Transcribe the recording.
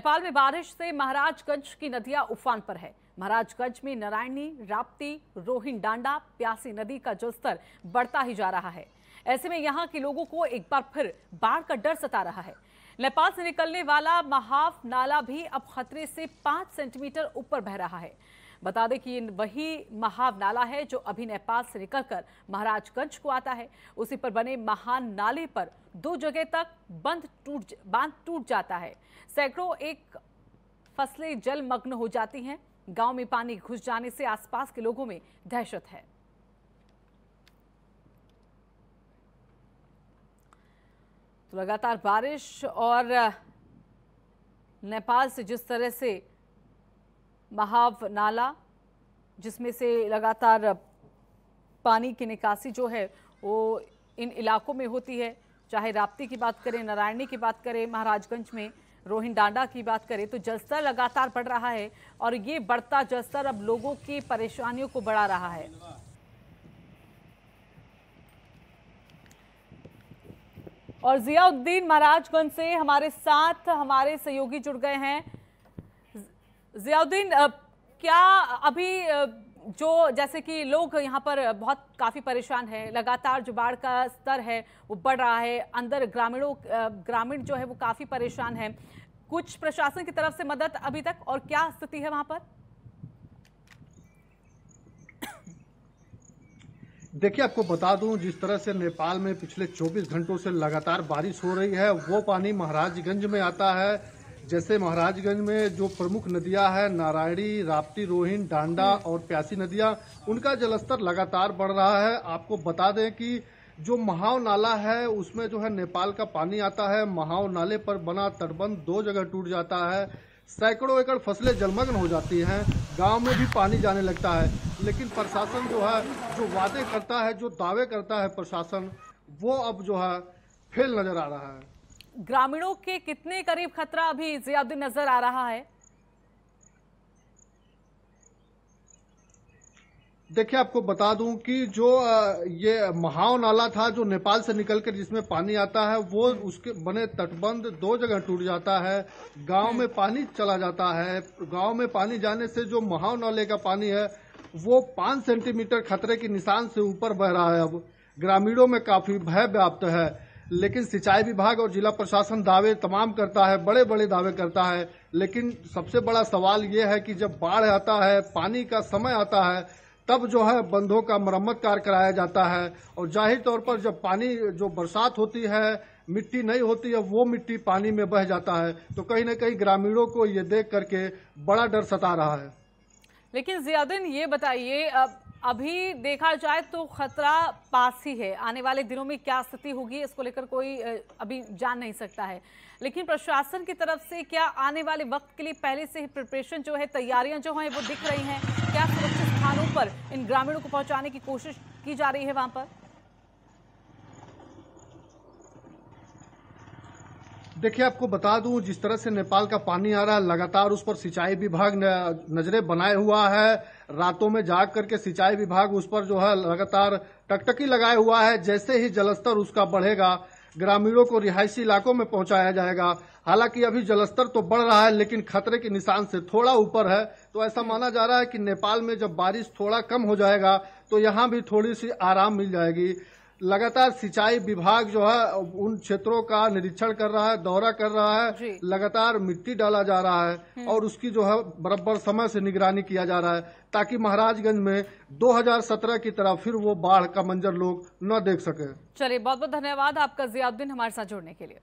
नेपाल में बारिश से महाराजगंज की नदियां उफान पर है महाराजगंज में नारायणी राप्ती रोहिण डांडा प्यासी नदी का जलस्तर बढ़ता ही जा रहा है ऐसे में यहां के लोगों को एक बार फिर बाढ़ का डर सता रहा है नेपाल से निकलने वाला महाव नाला भी अब खतरे से पांच सेंटीमीटर ऊपर बह रहा है बता दें कि ये वही महाव नाला है जो अभी नेपाल से निकलकर महाराजगंज को आता है उसी पर बने महान नाले पर दो जगह तक बंद टूट बांध टूट जाता है सैकड़ों एक फसलें जलमग्न हो जाती हैं गांव में पानी घुस जाने से आसपास के लोगों में दहशत है तो लगातार बारिश और नेपाल से जिस तरह से महाव नाला जिसमें से लगातार पानी की निकासी जो है वो इन इलाकों में होती है चाहे राप्ती की बात करें नारायणी की बात करें महाराजगंज में रोहिन डांडा की बात करें तो जलस्तर लगातार बढ़ रहा है और ये बढ़ता जलस्तर अब लोगों की परेशानियों को बढ़ा रहा है और जियाउद्दीन महाराजगंज से हमारे साथ हमारे सहयोगी जुड़ गए हैं जियाउद्दीन क्या अभी जो जैसे कि लोग यहाँ पर बहुत काफ़ी परेशान हैं लगातार जो बाढ़ का स्तर है वो बढ़ रहा है अंदर ग्रामीणों ग्रामीण जो है वो काफ़ी परेशान हैं कुछ प्रशासन की तरफ से मदद अभी तक और क्या स्थिति है वहाँ पर देखिए आपको बता दूं जिस तरह से नेपाल में पिछले 24 घंटों से लगातार बारिश हो रही है वो पानी महाराजगंज में आता है जैसे महाराजगंज में जो प्रमुख नदियां हैं नारायणी राप्ती रोहिन डांडा और प्यासी नदियां उनका जलस्तर लगातार बढ़ रहा है आपको बता दें कि जो महाव नाला है उसमें जो है नेपाल का पानी आता है महाव नाले पर बना तटबंध दो जगह टूट जाता है सैकड़ों एकड़ फसलें जलमग्न हो जाती हैं गांव में भी पानी जाने लगता है लेकिन प्रशासन जो है जो वादे करता है जो दावे करता है प्रशासन वो अब जो है फेल नजर आ रहा है ग्रामीणों के कितने करीब खतरा अभी ज्यादा नजर आ रहा है देखिए आपको बता दूं कि जो ये महाव नाला था जो नेपाल से निकलकर जिसमें पानी आता है वो उसके बने तटबंध दो जगह टूट जाता है गांव में हम्म। पानी चला जाता है गांव में पानी जाने से जो महाव नाले का पानी है वो पांच सेंटीमीटर खतरे के निशान से ऊपर बह रहा है अब ग्रामीणों में काफी भय व्याप्त है लेकिन सिंचाई विभाग और जिला प्रशासन दावे तमाम करता है बड़े बड़े दावे करता है लेकिन सबसे बड़ा सवाल ये है कि जब बाढ़ आता है पानी का समय आता है तब जो है बंधों का मरम्मत कार्य कराया जाता है और जाहिर तौर पर जब पानी जो बरसात होती है मिट्टी नहीं होती है वो मिट्टी पानी में बह जाता है तो कहीं ना कहीं ग्रामीणों को ये देख करके बड़ा डर सता रहा है लेकिन जियादिन ये बताइए अब अभी देखा जाए तो खतरा पास ही है आने वाले दिनों में क्या स्थिति होगी इसको लेकर कोई अभी जान नहीं सकता है लेकिन प्रशासन की तरफ से क्या आने वाले वक्त के लिए पहले से ही प्रिपरेशन जो है तैयारियां जो हैं वो दिख रही हैं क्या सुरक्षित स्थानों पर इन ग्रामीणों को पहुंचाने की कोशिश की जा रही है वहां पर देखिए आपको बता दूं जिस तरह से नेपाल का पानी आ रहा है लगातार उस पर सिंचाई विभाग नजरे बनाए हुआ है रातों में जाग करके सिंचाई विभाग उस पर जो है लगातार टकटकी लगाए हुआ है जैसे ही जलस्तर उसका बढ़ेगा ग्रामीणों को रिहायशी इलाकों में पहुंचाया जाएगा हालांकि अभी जलस्तर तो बढ़ रहा है लेकिन खतरे के निशान से थोड़ा ऊपर है तो ऐसा माना जा रहा है कि नेपाल में जब बारिश थोड़ा कम हो जाएगा तो यहाँ भी थोड़ी सी आराम मिल जाएगी लगातार सिंचाई विभाग जो है उन क्षेत्रों का निरीक्षण कर रहा है दौरा कर रहा है लगातार मिट्टी डाला जा रहा है हम्म। और उसकी जो है बराबर समय से निगरानी किया जा रहा है ताकि महाराजगंज में 2017 की तरह फिर वो बाढ़ का मंजर लोग न देख सके चलिए बहुत बहुत धन्यवाद आपका जियाउद्दीन हमारे साथ जुड़ने के लिए